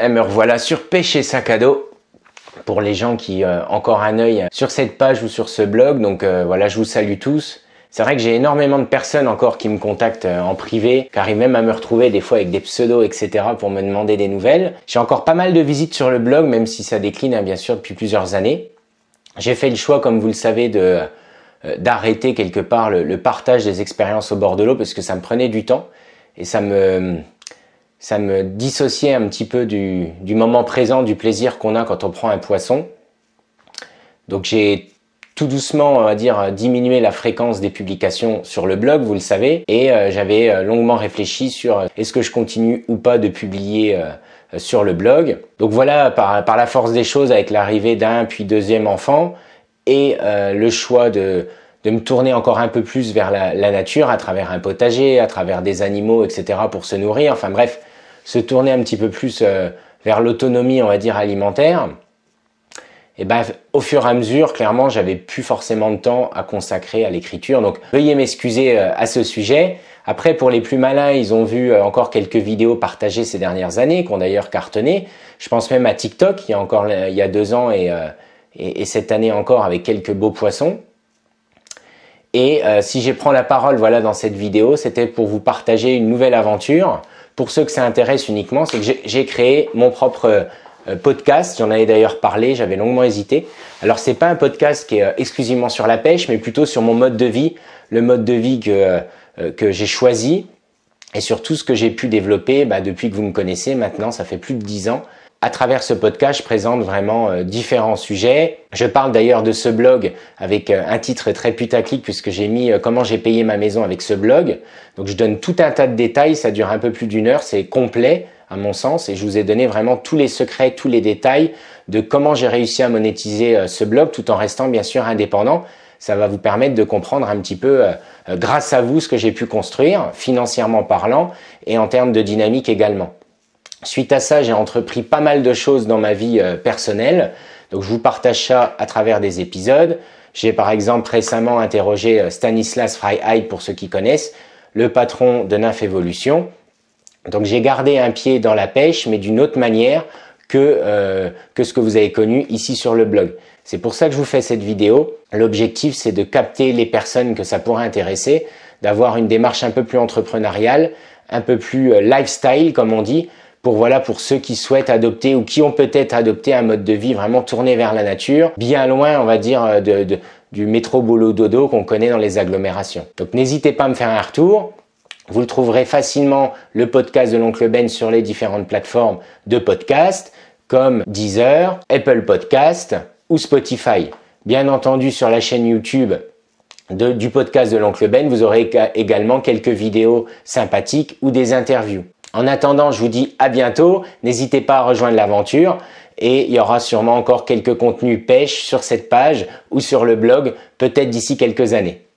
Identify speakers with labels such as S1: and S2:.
S1: Et eh, me revoilà sur Pêcher Sac à dos pour les gens qui ont euh, encore un œil sur cette page ou sur ce blog. Donc euh, voilà, je vous salue tous. C'est vrai que j'ai énormément de personnes encore qui me contactent euh, en privé, qui arrivent même à me retrouver des fois avec des pseudos, etc. pour me demander des nouvelles. J'ai encore pas mal de visites sur le blog, même si ça décline hein, bien sûr depuis plusieurs années. J'ai fait le choix, comme vous le savez, de d'arrêter quelque part le, partage des expériences au bord de l'eau parce que ça me prenait du temps et ça me ça me dissociait un petit peu du, moment présent, du plaisir qu'on a quand on prend un poisson. Donc j'ai tout doucement, on va dire, diminué la fréquence des publications sur le blog, vous le savez, et euh, j'avais euh, longuement réfléchi sur euh, est-ce que je continue ou pas de publier sur le blog. Donc voilà, par, la force des choses, avec l'arrivée d'un puis deuxième enfant et le choix de, me tourner encore un peu plus vers la, nature à travers un potager, à travers des animaux, etc. pour se nourrir. Enfin bref, se tourner un petit peu plus euh, vers l'autonomie, on va dire, alimentaire, et eh ben, au fur et à mesure, clairement, j'avais plus forcément de temps à consacrer à l'écriture. Donc, veuillez m'excuser euh, à ce sujet. Après, pour les plus malins, ils ont vu euh, encore quelques vidéos partagées ces dernières années, qui ont d'ailleurs cartonné. Je pense même à TikTok, il y a encore, il y a deux ans et, cette année encore avec quelques beaux poissons. Et si je prends la parole, voilà, dans cette vidéo, c'était pour vous partager une nouvelle aventure pour ceux que ça intéresse uniquement, c'est que j'ai créé mon propre euh, podcast. J'en avais d'ailleurs parlé, j'avais longuement hésité. Alors ce n'est pas un podcast qui est euh, exclusivement sur la pêche, mais plutôt sur mon mode de vie, le mode de vie que, euh, j'ai choisi et sur tout ce que j'ai pu développer bah, depuis que vous me connaissez. Maintenant, ça fait plus de dix ans à travers ce podcast, je présente vraiment euh, différents sujets. Je parle d'ailleurs de ce blog avec euh, un titre très putaclic puisque j'ai mis euh, comment j'ai payé ma maison avec ce blog. Donc je donne tout un tas de détails, ça dure un peu plus d'une heure, c'est complet à mon sens et je vous ai donné vraiment tous les secrets, tous les détails de comment j'ai réussi à monétiser ce blog tout en restant bien sûr indépendant. Ça va vous permettre de comprendre un petit peu grâce à vous ce que j'ai pu construire financièrement parlant et en termes de dynamique également. Suite à ça, j'ai entrepris pas mal de choses dans ma vie euh, personnelle. Donc je vous partage ça à travers des épisodes. J'ai par exemple récemment interrogé euh, Stanislas Freiheit pour ceux qui connaissent, le patron de Nymph Evolution. Donc j'ai gardé un pied dans la pêche, mais d'une autre manière que, euh, que ce que vous avez connu ici sur le blog. C'est pour ça que je vous fais cette vidéo. L'objectif, c'est de capter les personnes que ça pourrait intéresser, d'avoir une démarche un peu plus entrepreneuriale, un peu plus euh, lifestyle, comme on dit, pour voilà pour ceux qui souhaitent adopter ou qui ont peut-être adopté un mode de vie vraiment tourné vers la nature, bien loin on va dire euh, du métro boulot dodo qu'on connaît dans les agglomérations. Donc n'hésitez pas à me faire un retour. Vous le trouverez facilement le podcast de l'oncle Ben sur les différentes plateformes de podcast comme Deezer, Apple Podcast ou Spotify. Bien entendu sur la chaîne YouTube du podcast de l'oncle Ben, vous aurez également quelques vidéos sympathiques ou des interviews. En attendant, je vous dis à bientôt. N'hésitez pas à rejoindre l'aventure et il y aura sûrement encore quelques contenus pêche sur cette page ou sur le blog, peut-être d'ici quelques années.